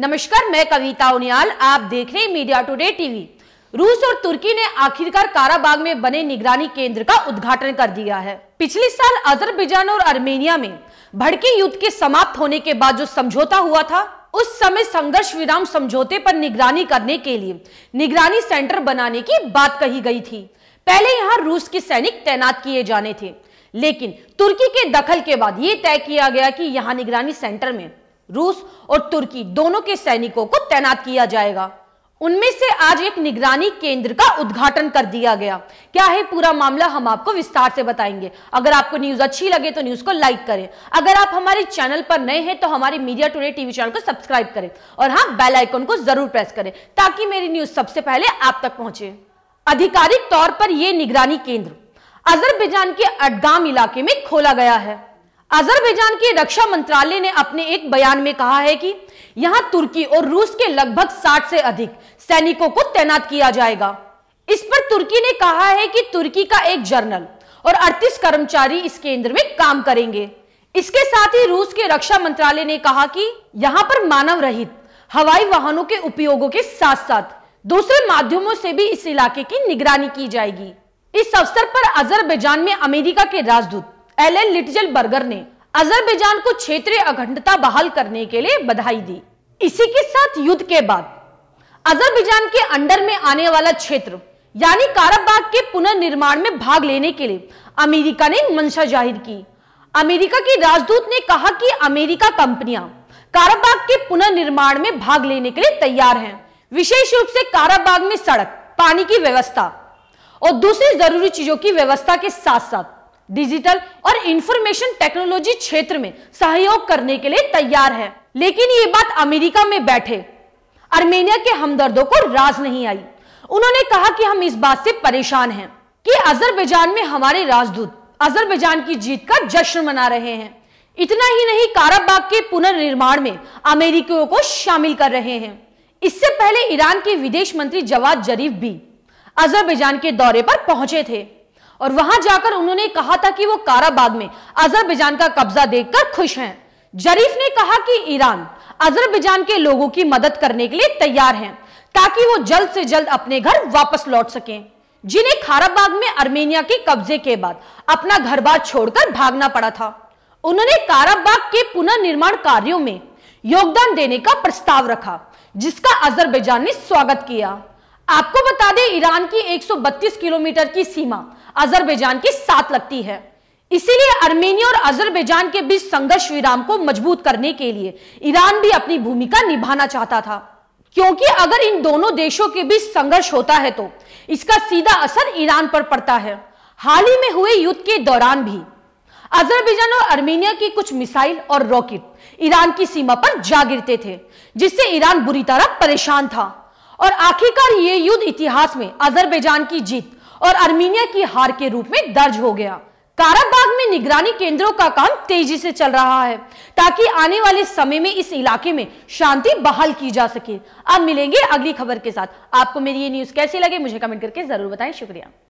नमस्कार मैं कविता उनियाल आप देख रहे हैं मीडिया टुडे टीवी रूस और तुर्की ने आखिरकार काराबाग में बने निगरानी केंद्र का उद्घाटन कर दिया है पिछले साल अजरबैजान और अर्मेनिया में भड़के युद्ध के समाप्त होने के बाद जो समझौता हुआ था उस समय संघर्ष विराम समझौते पर निगरानी करने के लिए निगरानी सेंटर बनाने की बात कही गई थी पहले यहाँ रूस के सैनिक तैनात किए जाने थे लेकिन तुर्की के दखल के बाद ये तय किया गया कि यहाँ निगरानी सेंटर में रूस और तुर्की दोनों के सैनिकों को तैनात किया जाएगा उनमें से आज एक निगरानी केंद्र का उद्घाटन कर दिया गया क्या है पूरा मामला हम आपको विस्तार से बताएंगे अगर आपको न्यूज अच्छी लगे तो न्यूज को लाइक करें अगर आप हमारे चैनल पर नए हैं तो हमारे मीडिया टुडे टीवी चैनल को सब्सक्राइब करें और हाँ बेल आइकन को जरूर प्रेस करें ताकि मेरी न्यूज सबसे पहले आप तक पहुंचे आधिकारिक तौर पर यह निगरानी केंद्र अजरबैजान के अडगाम इलाके में खोला गया है अजरबैजान के रक्षा मंत्रालय ने अपने एक बयान में कहा है कि यहां तुर्की और रूस के लगभग 60 से अधिक सैनिकों को तैनात किया जाएगा इस पर तुर्की ने कहा है कि तुर्की का एक जर्नल और 38 कर्मचारी इस केंद्र में काम करेंगे इसके साथ ही रूस के रक्षा मंत्रालय ने कहा कि यहाँ पर मानव रहित हवाई वाहनों के उपयोगों के साथ साथ दूसरे माध्यमों से भी इस इलाके की निगरानी की जाएगी इस अवसर पर अजरबैजान में अमेरिका के राजदूत एलन लिटिजल बर्गर ने अजरबैजान को क्षेत्रीय अखंडता बहाल करने के लिए बधाई दी इसी के साथ युद्ध के बाद अजरबैजान के अंडर में आने वाला क्षेत्र यानी काराबाग के पुनर्निर्माण में भाग लेने के लिए अमेरिका ने मंशा जाहिर की अमेरिका के राजदूत ने कहा कि अमेरिका कंपनियां काराबाग के पुनर्निर्माण में भाग लेने के लिए तैयार हैं विशेष रूप से काराबाग में सड़क पानी की व्यवस्था और दूसरी जरूरी चीजों की व्यवस्था के साथ साथ डिजिटल और इंफॉर्मेशन टेक्नोलॉजी क्षेत्र में सहयोग करने के लिए तैयार है लेकिन ये बात अमेरिका में बैठे आर्मेनिया के हमदर्दों को राज नहीं आई उन्होंने कहा कि हम इस बात से परेशान हैं कि अजरबैजान में हमारे राजदूत अजरबैजान की जीत का जश्न मना रहे हैं इतना ही नहीं काराबाग के पुनर्निर्माण में अमेरिकियों को शामिल कर रहे हैं इससे पहले ईरान के विदेश मंत्री जवाद जरीफ भी अजरबैजान के दौरे पर पहुंचे थे और वहां जाकर उन्होंने कहा था कि वो काराबाग में अजरबैजान का कब्जा देखकर खुश हैं जरीफ ने कहा कि ईरान अजरबैजान के लोगों की मदद करने के लिए तैयार है ताकि वो जल्द से जल्द अपने घर वापस लौट सके जिन्हें खाराबाग में अर्मेनिया के कब्जे के बाद अपना घर बार छोड़कर भागना पड़ा था उन्होंने काराबाग के पुनर्निर्माण कार्यों में योगदान देने का प्रस्ताव रखा जिसका अजरबैजान ने स्वागत किया आपको बता दें ईरान की 132 किलोमीटर की सीमा अजरबैजान के साथ लगती है इसीलिए अर्मेनिया और अजरबैजान के बीच संघर्ष विराम को मजबूत करने के लिए ईरान भी अपनी भूमिका निभाना चाहता था क्योंकि अगर इन दोनों देशों के बीच संघर्ष होता है तो इसका सीधा असर ईरान पर पड़ता है हाल ही में हुए युद्ध के दौरान भी अजरबैजान और अर्मेनिया की कुछ मिसाइल और रॉकेट ईरान की सीमा पर जा गिरते थे जिससे ईरान बुरी तरह परेशान था और आखिरकार ये युद्ध इतिहास में अजरबैजान की जीत और अर्मीनिया की हार के रूप में दर्ज हो गया काराबाग में निगरानी केंद्रों का काम तेजी से चल रहा है ताकि आने वाले समय में इस इलाके में शांति बहाल की जा सके अब मिलेंगे अगली खबर के साथ आपको मेरी ये न्यूज कैसी लगे मुझे कमेंट करके जरूर बताएं शुक्रिया